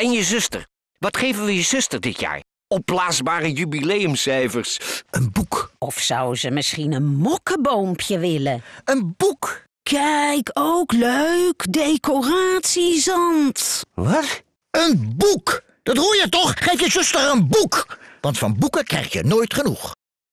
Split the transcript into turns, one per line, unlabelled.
En je zuster. Wat geven we je zuster dit jaar? Opblaasbare jubileumcijfers.
Een boek. Of zou ze misschien een mokkenboompje willen? Een boek. Kijk, ook leuk. Decoratiezand. Wat?
Een boek. Dat hoor je toch? Geef je zuster een boek. Want van boeken krijg je nooit genoeg.